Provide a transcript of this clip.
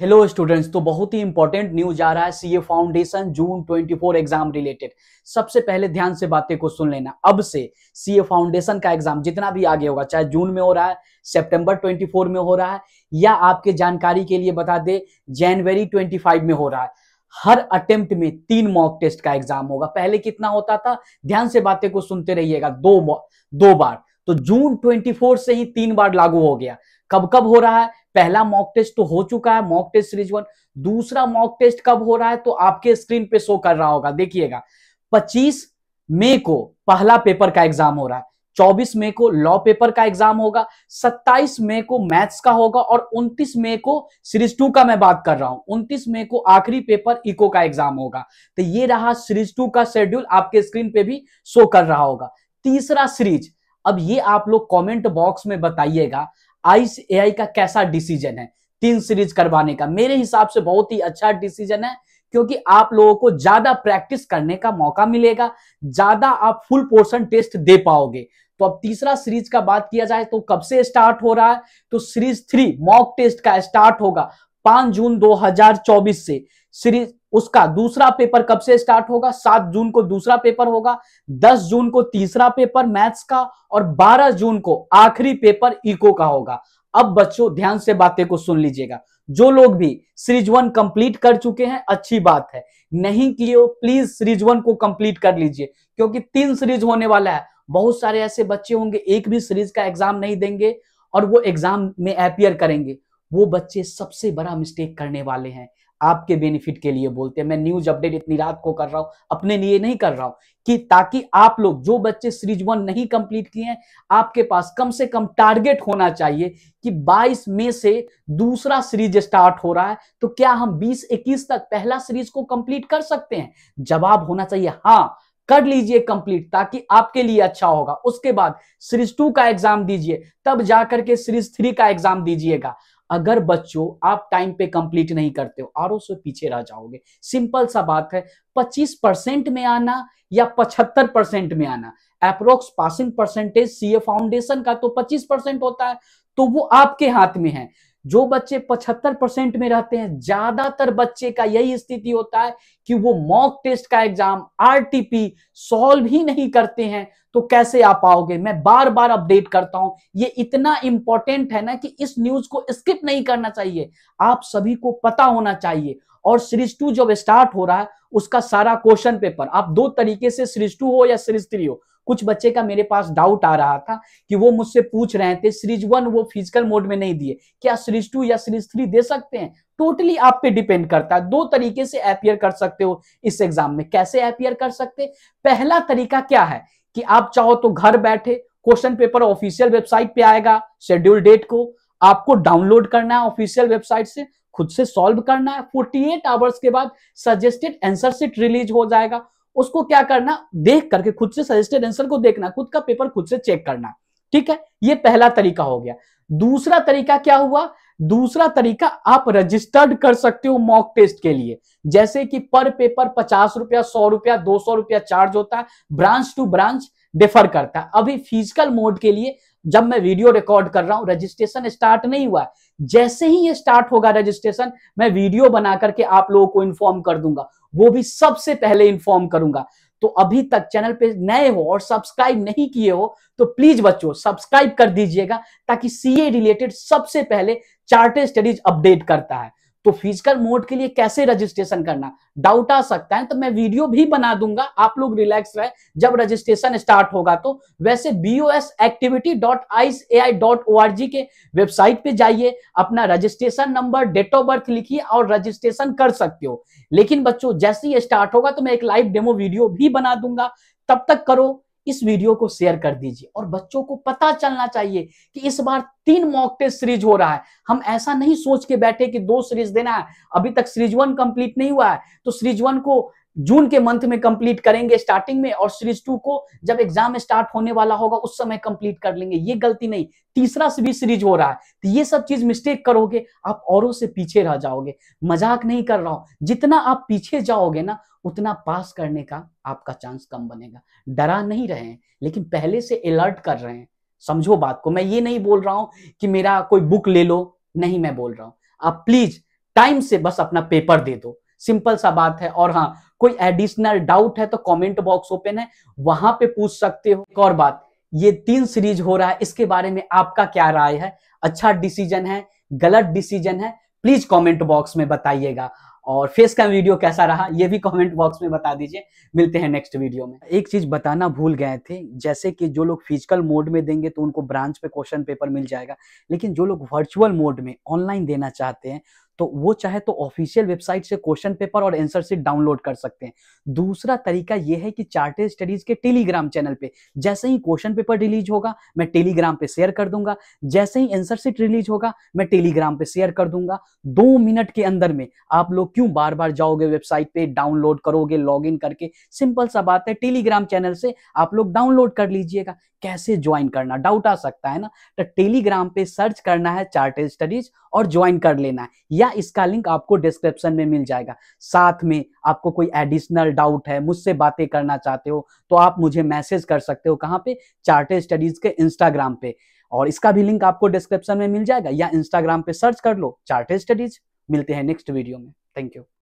hello students तो बहुत ही important news आ रहा है CA foundation June 24 exam related सबसे पहले ध्यान से बातें को सुन लेना अब से सीए फाउंडेशन का एग्जाम जितना भी आगे होगा चाहे जून में हो रहा है सितंबर 24 में हो रहा है या आपके जानकारी के लिए बता दे जनवरी 25 में हो रहा है हर अटेम्प्ट में तीन मॉक टेस्ट का एग्जाम होगा पहले कितना होता था ध्यान से बातें को सुनते रहिएगा दो दो बार तो जून ट्वेंटी से ही तीन बार लागू हो गया कब कब हो रहा है पहला मॉक टेस्ट तो हो चुका है मॉक टेस्ट सीरीज वन दूसरा मॉक टेस्ट कब हो रहा है तो आपके स्क्रीन पे शो कर रहा होगा देखिएगा 25 मई को पहला पेपर का एग्जाम हो रहा है 24 मई को लॉ पेपर का एग्जाम होगा 27 मई को मैथ्स का होगा और 29 मई को सीरीज टू का मैं बात कर रहा हूं 29 मई को आखिरी पेपर इको का एग्जाम होगा तो ये रहा सीरीज टू का शेड्यूल आपके स्क्रीन पे भी शो कर रहा होगा तीसरा सीरीज अब ये आप लोग कमेंट बॉक्स में बताइएगा आई का कैसा डिसीजन है तीन सीरीज करवाने का मेरे हिसाब से बहुत ही अच्छा डिसीजन है क्योंकि आप लोगों को ज्यादा प्रैक्टिस करने का मौका मिलेगा ज्यादा आप फुल पोर्शन टेस्ट दे पाओगे तो अब तीसरा सीरीज का बात किया जाए तो कब से स्टार्ट हो रहा है तो सीरीज थ्री मॉक टेस्ट का स्टार्ट होगा 5 जून 2024 से सीरीज उसका दूसरा पेपर कब से स्टार्ट होगा सात जून को दूसरा पेपर होगा दस जून को तीसरा पेपर मैथ्स का और बारह जून को आखिरी पेपर इको का होगा अब बच्चों ध्यान से बातें को सुन लीजिएगा जो लोग भी सीरीज वन कंप्लीट कर चुके हैं अच्छी बात है नहीं किए प्लीज सीरीज वन को कंप्लीट कर लीजिए क्योंकि तीन सीरीज होने वाला है बहुत सारे ऐसे बच्चे होंगे एक भी सीरीज का एग्जाम नहीं देंगे और वो एग्जाम में अपियर करेंगे वो बच्चे सबसे बड़ा मिस्टेक करने वाले हैं आपके बेनिफिट के लिए बोलते हैं मैं न्यूज अपडेट इतनी रात को कर रहा हूं अपने लिए नहीं कर रहा हूं कि ताकि आप लोग जो बच्चे सीरीज वन नहीं कंप्लीट किए हैं आपके पास कम से कम टारगेट होना चाहिए कि 22 मई से दूसरा सीरीज स्टार्ट हो रहा है तो क्या हम 20-21 तक पहला सीरीज को कंप्लीट कर सकते हैं जवाब होना चाहिए हाँ कर लीजिए कंप्लीट ताकि आपके लिए अच्छा होगा उसके बाद सीरीज टू का एग्जाम दीजिए तब जाकर के सीरीज थ्री का एग्जाम दीजिएगा अगर बच्चों आप टाइम पे कंप्लीट नहीं करते हो आर से पीछे रह जाओगे सिंपल सा बात है 25 परसेंट में आना या 75 परसेंट में आना approx passing percentage CA foundation का तो 25 परसेंट होता है तो वो आपके हाथ में है जो बच्चे पचहत्तर परसेंट में रहते हैं ज्यादातर बच्चे का यही स्थिति होता है कि वो मॉक टेस्ट का एग्जाम आरटीपी सॉल्व ही नहीं करते हैं तो कैसे आ पाओगे मैं बार बार अपडेट करता हूं ये इतना इंपॉर्टेंट है ना कि इस न्यूज को स्किप नहीं करना चाहिए आप सभी को पता होना चाहिए और सीरीज टू जब स्टार्ट हो रहा है उसका सारा क्वेश्चन पेपर आप दो तरीके से सीरीज टू हो या सीरीज थ्री हो कुछ बच्चे का मेरे पास डाउट आ रहा था कि वो मुझसे पूछ रहे थे सीरीज वन वो फिजिकल मोड में नहीं दिए क्या सीरीज टू या सीरीज थ्री दे सकते हैं टोटली आप पे डिपेंड करता है दो तरीके से अपियर कर सकते हो इस एग्जाम में कैसे अपियर कर सकते पहला तरीका क्या है कि आप चाहो तो घर बैठे क्वेश्चन पेपर ऑफिशियल वेबसाइट पे आएगा शेड्यूल डेट को आपको डाउनलोड करना है ऑफिशियल वेबसाइट से खुद से सॉल्व करना है 48 आवर्स के बाद सजेस्टेड आंसर सीट रिलीज हो जाएगा उसको क्या करना देख करके खुद से सजेस्टेड आंसर को देखना खुद का पेपर खुद से चेक करना ठीक है ये पहला तरीका हो गया दूसरा तरीका क्या हुआ दूसरा तरीका आप रजिस्टर्ड कर सकते हो मॉक टेस्ट के लिए जैसे कि पर पेपर पचास रुपया सौ रुपया दो सौ रुपया चार्ज होता है ब्रांच टू ब्रांच डिफर करता है अभी फिजिकल मोड के लिए जब मैं वीडियो रिकॉर्ड कर रहा हूं रजिस्ट्रेशन स्टार्ट नहीं हुआ जैसे ही ये स्टार्ट होगा रजिस्ट्रेशन मैं वीडियो बना करके आप लोगों को इन्फॉर्म कर दूंगा वो भी सबसे पहले इन्फॉर्म करूंगा तो अभी तक चैनल पे नए हो और सब्सक्राइब नहीं किए हो तो प्लीज बच्चों सब्सक्राइब कर दीजिएगा ताकि सीए रिलेटेड सबसे पहले चार्टेड स्टडीज अपडेट करता है तो फिजिकल मोड के लिए कैसे रजिस्ट्रेशन करना डाउट आ सकता है तो मैं वीडियो भी बना दूंगा आप लोग रिलैक्स रहे जब रजिस्ट्रेशन स्टार्ट होगा तो वैसे B O S activity dot ice A I dot O R G के वेबसाइट पे जाइए अपना registration number date of birth लिखिए और रजिस्ट्रेशन कर सकते हो लेकिन बच्चों जैसे ही स्टार्ट होगा तो मैं एक लाइव डेमो वीडियो भी बना दूंगा तब तक करो इस वीडियो को शेयर कर दीजिए और बच्चों को पता चलना चाहिए कि इस बार तीन मॉक टेस्ट सीरीज हो रहा है हम ऐसा नहीं सोच के बैठे कि दो सीरीज देना है अभी तक सीरीज वन कंप्लीट नहीं हुआ है तो सीरीज वन को जून के मंथ में कंप्लीट करेंगे स्टार्टिंग में और सीरीज टू को जब एग्जाम स्टार्ट होने वाला होगा उस समय कंप्लीट कर लेंगे ये गलती नहीं तीसरा भी सीरीज हो रहा है तो ये सब चीज मिस्टेक करोगे आप औरों से पीछे रह जाओगे मजाक नहीं कर रहा हूं जितना आप पीछे जाओगे ना उतना पास करने का आपका चांस कम बनेगा डरा नहीं रहे हैं लेकिन पहले से अलर्ट कर रहे हैं समझो बात को मैं ये नहीं बोल रहा हूं कि मेरा कोई बुक ले लो नहीं मैं बोल रहा हूं आप प्लीज टाइम से बस अपना पेपर दे दो सिंपल सा बात है और हाँ कोई एडिशनल डाउट है तो कमेंट बॉक्स ओपन है वहां पे पूछ सकते हो एक और बात ये तीन सीरीज हो रहा है इसके बारे में आपका क्या राय है अच्छा डिसीजन है गलत डिसीजन है प्लीज कमेंट बॉक्स में बताइएगा और फेस का वीडियो कैसा रहा ये भी कमेंट बॉक्स में बता दीजिए मिलते हैं नेक्स्ट वीडियो में एक चीज बताना भूल गए थे जैसे कि जो लोग फिजिकल मोड में देंगे तो उनको ब्रांच पे क्वेश्चन पेपर मिल जाएगा लेकिन जो लोग वर्चुअल मोड में ऑनलाइन देना चाहते हैं तो वो चाहे तो ऑफिशियल वेबसाइट से क्वेश्चन पेपर और आंसर शीट डाउनलोड कर सकते हैं दूसरा तरीका यह है कि चार्टेड स्टडीज के टेलीग्राम चैनल पे जैसे ही क्वेश्चन पेपर रिलीज होगा मैं टेलीग्राम पे शेयर कर दूंगा जैसे ही आंसर शीट रिलीज होगा मैं टेलीग्राम पे शेयर कर दूंगा दो मिनट के अंदर में आप लोग क्यों बार बार जाओगे वेबसाइट पे डाउनलोड करोगे लॉग करके सिंपल सा बात है टेलीग्राम चैनल से आप लोग डाउनलोड कर लीजिएगा कैसे ज्वाइन करना डाउट आ सकता है ना तो टेलीग्राम पे सर्च करना है चार्टेड स्टडीज और ज्वाइन कर लेना है या या इसका लिंक आपको डिस्क्रिप्शन में मिल जाएगा साथ में आपको कोई एडिशनल डाउट है मुझसे बातें करना चाहते हो तो आप मुझे मैसेज कर सकते हो कहाँ पे चार्टे स्टडीज के इंस्टाग्राम पे और इसका भी लिंक आपको डिस्क्रिप्शन में मिल जाएगा या इंस्टाग्राम पे सर्च कर लो चार्टे स्टडीज मिलते हैं नेक्स्ट वीडियो में थैंक यू